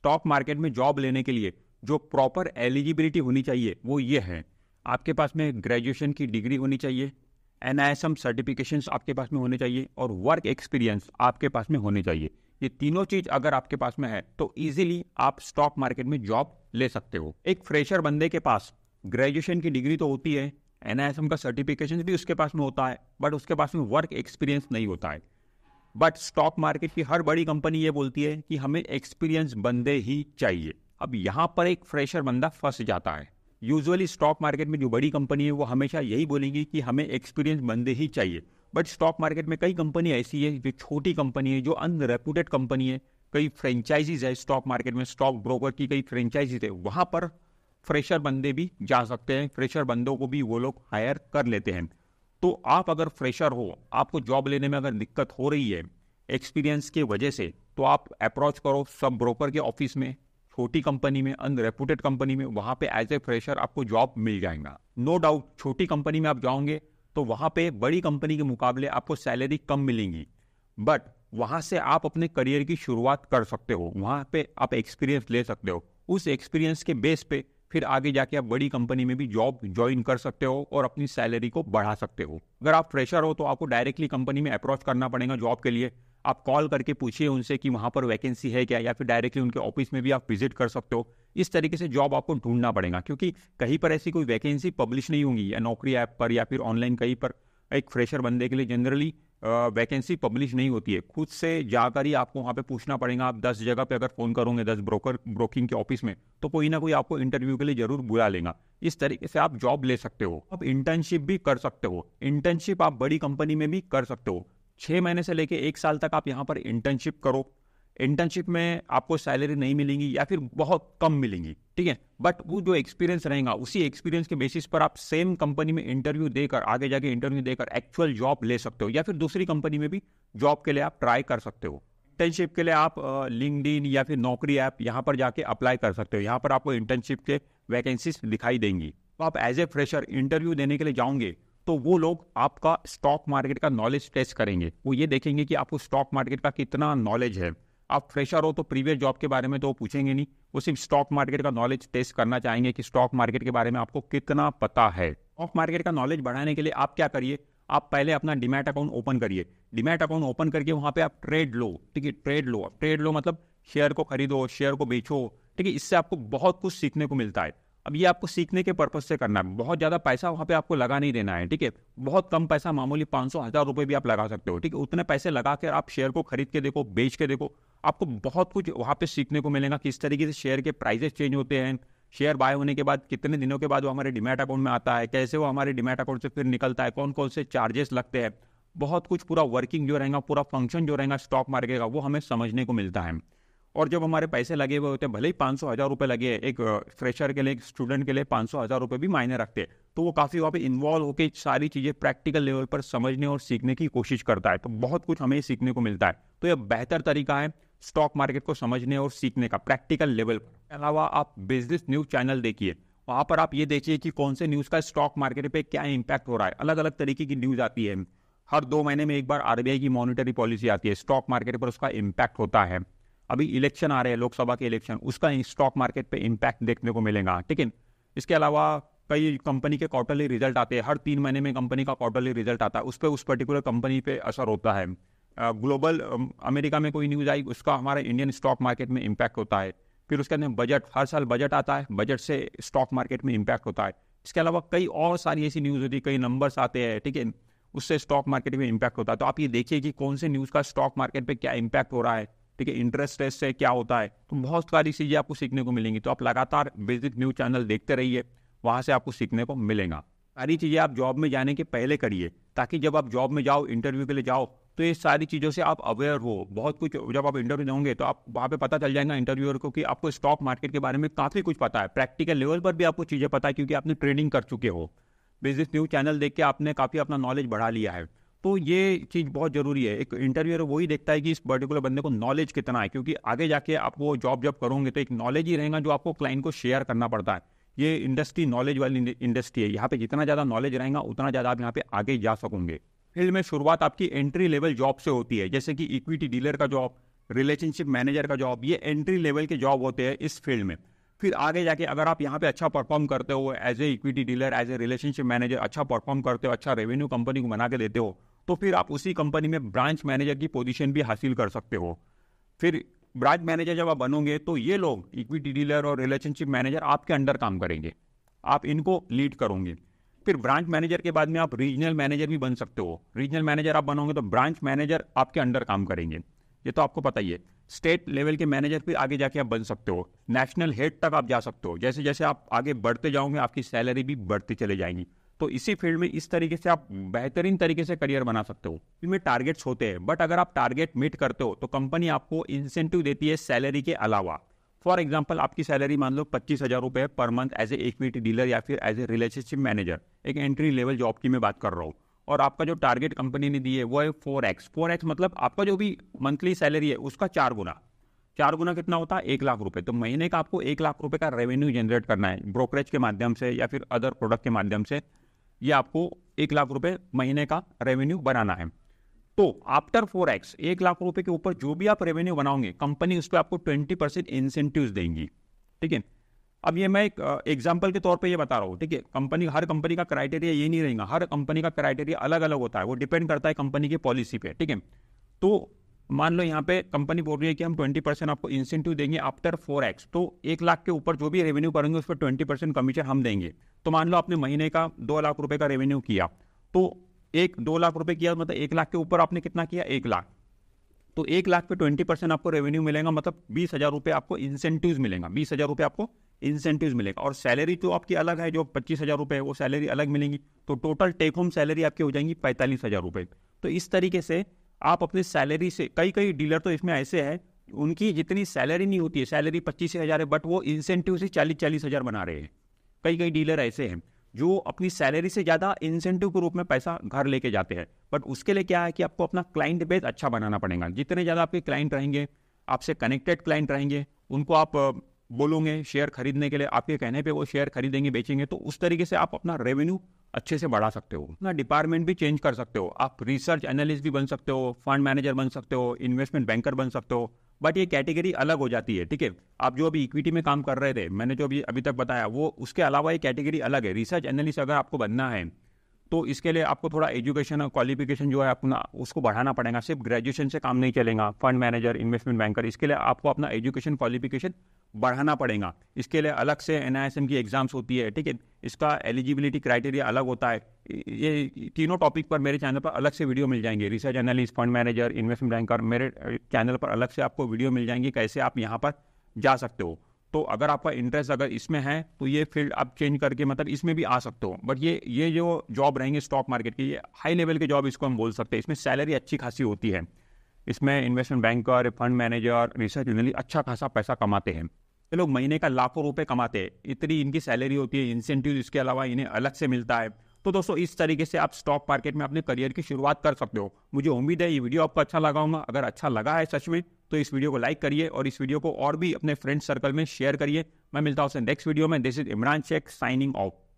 stock market में job लेने के लिए जो प्रॉपर एलिजिबिलिटी होनी चाहिए वो ये है आपके पास में ग्रेजुएशन की डिग्री होनी चाहिए एन आई सर्टिफिकेशन आपके पास में होने चाहिए और वर्क एक्सपीरियंस आपके पास में होने चाहिए ये तीनों चीज अगर आपके पास में है तो इजीली आप स्टॉक मार्केट में जॉब ले सकते हो एक फ्रेशर बंदे के पास ग्रेजुएशन की डिग्री तो होती है एन का सर्टिफिकेशन भी उसके पास में होता है बट उसके पास में वर्क एक्सपीरियंस नहीं होता है बट स्टॉक मार्केट की हर बड़ी कंपनी ये बोलती है कि हमें एक्सपीरियंस बंदे ही चाहिए अब यहाँ पर एक फ्रेशर बंदा फंस जाता है यूजुअली स्टॉक मार्केट में जो बड़ी कंपनी है वो हमेशा यही बोलेंगी कि हमें एक्सपीरियंस बंदे ही चाहिए बट स्टॉक मार्केट में कई कंपनी ऐसी है जो छोटी कंपनी है जो अनरेप्यूटेड कंपनी है कई फ्रेंचाइजीज है स्टॉक मार्केट में स्टॉक ब्रोकर की कई फ्रेंचाइजीज है वहाँ पर फ्रेशर बंदे भी जा सकते हैं फ्रेशर बंदों को भी वो लोग हायर कर लेते हैं तो आप अगर फ्रेशर हो आपको जॉब लेने में अगर दिक्कत हो रही है एक्सपीरियंस के वजह से तो आप अप्रोच करो सब ब्रोकर के ऑफिस में छोटी कंपनी में अनरेपुटेड कंपनी में वहाँ पे एज ए फ्रेशर आपको जॉब मिल जाएगा नो डाउट छोटी कंपनी में आप जाओगे तो वहाँ पे बड़ी कंपनी के मुकाबले आपको सैलरी कम मिलेंगी बट वहाँ से आप अपने करियर की शुरुआत कर सकते हो वहाँ पे आप एक्सपीरियंस ले सकते हो उस एक्सपीरियंस के बेस पे फिर आगे जाके आप बड़ी कंपनी में भी जॉब ज्वाइन कर सकते हो और अपनी सैलरी को बढ़ा सकते हो अगर आप फ्रेशर हो तो आपको डायरेक्टली कंपनी में अप्रोच करना पड़ेगा जॉब के लिए आप कॉल करके पूछिए उनसे कि वहाँ पर वैकेंसी है क्या या फिर डायरेक्टली उनके ऑफिस में भी आप विजिट कर सकते हो इस तरीके से जॉब आपको ढूंढना पड़ेगा क्योंकि कहीं पर ऐसी कोई वैकेंसी पब्लिश नहीं होंगी या नौकरी ऐप पर या फिर ऑनलाइन कहीं पर एक फ्रेशर बंदे के लिए जनरली वैकेंसी पब्लिश नहीं होती है खुद से जाकर ही आपको वहाँ पे पूछना पड़ेगा आप दस जगह पे अगर फ़ोन करोगे दस ब्रोकर ब्रोकिंग के ऑफिस में तो कोई ना कोई आपको इंटरव्यू के लिए ज़रूर बुला लेगा इस तरीके से आप जॉब ले सकते हो आप इंटर्नशिप भी कर सकते हो इंटर्नशिप आप बड़ी कंपनी में भी कर सकते हो छः महीने से लेकर एक साल तक आप यहाँ पर इंटर्नशिप करो इंटर्नशिप में आपको सैलरी नहीं मिलेंगी या फिर बहुत कम मिलेंगी ठीक है बट वो जो एक्सपीरियंस रहेगा उसी एक्सपीरियंस के बेसिस पर आप सेम कंपनी में इंटरव्यू देकर आगे जाके इंटरव्यू देकर एक्चुअल जॉब ले सकते हो या फिर दूसरी कंपनी में भी जॉब के लिए आप ट्राई कर सकते हो इंटर्नशिप के लिए आप लिंकड या फिर नौकरी ऐप यहाँ पर जाके अप्लाई कर सकते हो यहाँ पर आपको इंटर्नशिप के वैकेंसीज दिखाई देंगी तो आप एज ए फ्रेशर इंटरव्यू देने के लिए जाओगे तो वो लोग आपका स्टॉक मार्केट का नॉलेज टेस्ट करेंगे वो ये देखेंगे कि आपको स्टॉक मार्केट का कितना नॉलेज है आप फ्रेशर हो तो प्रीवियस जॉब के बारे में तो पूछेंगे नहीं वो सिर्फ स्टॉक मार्केट का नॉलेज टेस्ट करना चाहेंगे कि स्टॉक मार्केट के बारे में आपको कितना पता है स्टॉक मार्केट का नॉलेज बढ़ाने के लिए आप क्या करिए आप पहले अपना डिमैट अकाउंट ओपन करिए डिमैट अकाउंट ओपन करके वहाँ पे आप ट्रेड लो ठीक है ट्रेड लो ट्रेड लो मतलब शेयर को खरीदो शेयर को बेचो ठीक है इससे आपको बहुत कुछ सीखने को मिलता है अब ये आपको सीखने के पर्पज से करना है बहुत ज़्यादा पैसा वहाँ पे आपको लगा नहीं देना है ठीक है बहुत कम पैसा मामूली पाँच सौ हज़ार रुपये भी आप लगा सकते हो ठीक है उतने पैसे लगा कर आप शेयर को खरीद के देखो बेच के देखो आपको बहुत कुछ वहाँ पे सीखने को मिलेगा किस तरीके से शेयर के प्राइजेस चेंज होते हैं शेयर बाय होने के बाद कितने दिनों के बाद वो हमारे डिमेट अकाउंट में आता है कैसे वो हमारे डिमेट अकाउंट से फिर निकलता है कौन कौन से चार्जेस लगते हैं बहुत कुछ पूरा वर्किंग जो रहेगा पूरा फंक्शन जो रहेगा स्टॉक मार्केट का वो हमें समझने को मिलता है और जब हमारे पैसे लगे हुए होते हैं भले ही पाँच सौ हज़ार रुपये लगे एक फ्रेशर के लिए एक स्टूडेंट के लिए पाँच सौ हज़ार रुपये भी मायने रखते हैं तो वो काफ़ी वहाँ पे इन्वॉल्व होकर सारी चीज़ें प्रैक्टिकल लेवल पर समझने और सीखने की कोशिश करता है तो बहुत कुछ हमें सीखने को मिलता है तो यह बेहतर तरीका है स्टॉक मार्केट को समझने और सीखने का प्रैक्टिकल लेवल पर अलावा आप बिजनेस न्यूज़ चैनल देखिए वहाँ पर आप ये देखिए कि कौन से न्यूज़ का स्टॉक मार्केट पर क्या इम्पैक्ट हो रहा है अलग अलग तरीके की न्यूज़ आती है हर दो महीने में एक बार आरबीआई की मॉनिटरी पॉलिसी आती है स्टॉक मार्केट पर उसका इम्पैक्ट होता है अभी इलेक्शन आ रहे हैं लोकसभा के इलेक्शन उसका स्टॉक मार्केट पे इम्पैक्ट देखने को मिलेगा ठीक है इसके अलावा कई कंपनी के क्वार्टरली रिजल्ट आते हैं हर तीन महीने में कंपनी का क्वार्टरली रिजल्ट आता है उस पर उस पर्टिकुलर कंपनी पे असर होता है ग्लोबल अमेरिका में कोई न्यूज़ आई उसका हमारे इंडियन स्टॉक मार्केट में इम्पैक्ट होता है फिर उसके अंदर बजट हर साल बजट आता है बजट से स्टॉक मार्केट में इम्पैक्ट होता है इसके अलावा कई और सारी ऐसी न्यूज़ होती है कई नंबर्स आते हैं ठीक है उससे स्टॉक मार्केट में इम्पैक्ट होता है तो आप ये देखिए कि कौन से न्यूज़ का स्टॉक मार्केट पर क्या इम्पैक्ट हो रहा है ठीक है इंटरेस्ट रेट से क्या होता है तो बहुत सारी चीज़ें आपको सीखने को मिलेंगी तो आप लगातार बेसिक न्यूज़ चैनल देखते रहिए वहाँ से आपको सीखने को मिलेगा सारी चीज़ें आप जॉब में जाने के पहले करिए ताकि जब आप जॉब में जाओ इंटरव्यू के लिए जाओ तो ये सारी चीज़ों से आप अवेयर हो बहुत कुछ जब आप इंटरव्यू जाओगे तो आप वहाँ पे पता चल जाएगा इंटरव्यूअर को कि आपको स्टॉक मार्केट के बारे में काफ़ी कुछ पता है प्रैक्टिकल लेवल पर भी आपको चीज़ें पता है क्योंकि आपने ट्रेडिंग कर चुके हो बिजनेस न्यूज़ चैनल देख के आपने काफ़ी अपना नॉलेज बढ़ा लिया है तो ये चीज़ बहुत ज़रूरी है एक इंटरव्यूअर वही देखता है कि इस पर्टिकुलर बंदे को नॉलेज कितना है क्योंकि आगे जाके आप वो जॉब जब करोगे तो एक नॉलेज ही रहेगा जो आपको क्लाइंट को शेयर करना पड़ता है ये इंडस्ट्री नॉलेज वाली इंडस्ट्री है यहाँ पे जितना ज़्यादा नॉलेज रहेगा उतना ज़्यादा आप यहाँ पे आगे जा सकोगे फील्ड में शुरुआत आपकी एंट्री लेवल जॉब से होती है जैसे कि इक्विटी डीलर का जॉब रिलेशनशिप मैनेजर का जॉब ये एंट्री लेवल के जॉब होते हैं इस फील्ड में फिर आगे जाके अगर आप यहाँ पे अच्छा परफॉर्म करते हो as a equity dealer as a relationship manager अच्छा परफॉर्म करते हो अच्छा रेवेन्यू कंपनी को बना के देते हो तो फिर आप उसी कंपनी में ब्रांच मैनेजर की पोजीशन भी हासिल कर सकते हो फिर ब्रांच मैनेजर जब आप बनोगे तो ये लोग इक्विटी डीलर और रिलेशनशिप मैनेजर आपके अंडर काम करेंगे आप इनको लीड करोगे फिर ब्रांच मैनेजर के बाद में आप रीजनल मैनेजर भी बन सकते हो रीजनल मैनेजर आप बनोगे तो ब्रांच मैनेजर आपके अंडर काम करेंगे ये तो आपको पता ही है स्टेट लेवल के मैनेजर फिर आगे जाके आप बन सकते हो नेशनल हेड तक आप जा सकते हो जैसे जैसे आप आगे बढ़ते जाओगे आपकी सैलरी भी बढ़ती चले जाएंगी तो इसी फील्ड में इस तरीके से आप बेहतरीन तरीके से करियर बना सकते हो इसमें टारगेट्स होते हैं बट अगर आप टारगेट मीट करते हो तो कंपनी आपको इंसेंटिव देती है सैलरी के अलावा फॉर एग्जाम्पल आपकी सैलरी मान लो पच्चीस हज़ार रुपये per month as a equity dealer या फिर एज ए रिलेशनशिप मैनेजर एक एंट्री लेवल जॉब की मैं बात कर रहा हूँ और आपका जो टारगेट कंपनी ने दी है वो है फोर एक्स फोर एक्स मतलब आपका जो भी मंथली सैलरी है उसका चार गुना चार गुना कितना होता है एक लाख रुपए तो महीने का आपको एक लाख रुपए का रेवेन्यू जनरेट करना है ब्रोकरेज के माध्यम से या फिर अदर प्रोडक्ट के माध्यम से ये आपको एक लाख रुपए महीने का रेवेन्यू बनाना है तो आफ्टर फोर एक्स एक लाख रुपए के ऊपर जो भी आप रेवेन्यू बनाओगे कंपनी उस पर आपको ट्वेंटी परसेंट इंसेंटिव देंगी ठीक है अब ये मैं एक एग्जाम्पल के तौर पे ये बता रहा हूँ ठीक है कंपनी हर कंपनी का क्राइटेरिया ये नहीं रहेगा हर कंपनी का क्राइटेरिया अलग अलग होता है वो डिपेंड करता है कंपनी की पॉलिसी पे ठीक है तो मान लो यहाँ पे कंपनी बोल रही है कि हम 20 परसेंट आपको इंसेंटिव देंगे आफ्टर फोर एक्स तो एक लाख के ऊपर जो भी रेवेन्यू करेंगे उस पर ट्वेंटी परसेंट कमीशन हम देंगे तो मान लो आपने महीने का दो लाख रुपए का रेवेन्यू किया तो एक दो लाख रुपए किया मतलब एक लाख के ऊपर आपने कितना किया एक लाख तो एक लाख पे ट्वेंटी परसेंट आपको रेवेन्यू मिलेगा मतलब बीस हज़ार रुपये आपको इंसेंटिव मिलेगा बीस हज़ार रुपये आपको इंसेंटिव मिलेगा और सैलरी तो आपकी अलग है जो पच्चीस हज़ार रुपये है वो सैलरी अलग मिलेंगी तो टोटल टेक होम सैलरी आपकी हो जाएंगी पैंतालीस हज़ार रुपये तो इस तरीके से आप अपनी सैलरी से कई कई डीलर तो इसमें ऐसे हैं उनकी जितनी सैलरी नहीं होती है सैलरी पच्चीस हज़ार है बट वो इंसेंटिव से चालीस चालीस हज़ार बना रहे हैं कई कई डीलर ऐसे हैं जो अपनी सैलरी से ज़्यादा इंसेंटिव के रूप में पैसा घर लेके जाते हैं बट उसके लिए क्या है कि आपको अपना क्लाइंट बेस अच्छा बनाना पड़ेगा जितने ज़्यादा आपके क्लाइंट रहेंगे आपसे कनेक्टेड क्लाइंट रहेंगे उनको आप बोलोगे शेयर खरीदने के लिए आपके कहने पे वो शेयर खरीदेंगे बेचेंगे तो उस तरीके से आप अपना रेवेन्यू अच्छे से बढ़ा सकते हो ना डिपार्टमेंट भी चेंज कर सकते हो आप रिसर्च एनालिस्ट भी बन सकते हो फंड मैनेजर बन सकते हो इन्वेस्टमेंट बैंकर बन सकते हो बट ये कैटेगरी अलग हो जाती है ठीक है आप जो अभी इक्विटी में काम कर रहे थे मैंने जो अभी अभी तक बताया वो उसके अलावा ये कैटेगरी अलग है रिसर्च एनालिस्ट अगर आपको बनना है तो इसके लिए आपको थोड़ा एजुकेशन और क्वालिफिकेशन जो है अपना उसको बढ़ाना पड़ेगा सिर्फ ग्रेजुएशन से काम नहीं चलेगा फंड मैनेजर इन्वेस्टमेंट बैंकर इसके लिए आपको अपना एजुकेशन क्वालिफिकेशन बढ़ाना पड़ेगा इसके लिए अलग से एन की एग्ज़ाम्स होती है ठीक है इसका एलिजिबिलिटी क्राइटेरिया अलग होता है ये तीनों टॉपिक पर मेरे चैनल पर अलग से वीडियो मिल जाएंगे research analyst fund manager investment banker मेरे चैनल पर अलग से आपको वीडियो मिल जाएंगी कैसे आप यहाँ पर जा सकते हो तो अगर आपका इंटरेस्ट अगर इसमें है तो ये फील्ड आप चेंज करके मतलब इसमें भी आ सकते हो बट ये ये जो जॉब रहेंगे स्टॉक मार्केट की ये हाई लेवल के जॉब इसको हम बोल सकते हैं इसमें सैलरी अच्छी खासी होती है इसमें investment banker fund manager research generally अच्छा खासा पैसा कमाते हैं ये लोग महीने का लाखों रुपए कमाते हैं इतनी इनकी सैलरी होती है इंसेंटिव इसके अलावा इन्हें अलग से मिलता है तो दोस्तों इस तरीके से आप स्टॉक मार्केट में अपने करियर की शुरुआत कर सकते हो मुझे उम्मीद है ये वीडियो आपको अच्छा लगा होगा अगर अच्छा लगा है सच में तो इस वीडियो को लाइक करिए और इस वीडियो को और भी अपने फ्रेंड सर्कल में शेयर करिए मैं मिलता हूँ नेक्स्ट वीडियो में this is Imran Shaikh signing of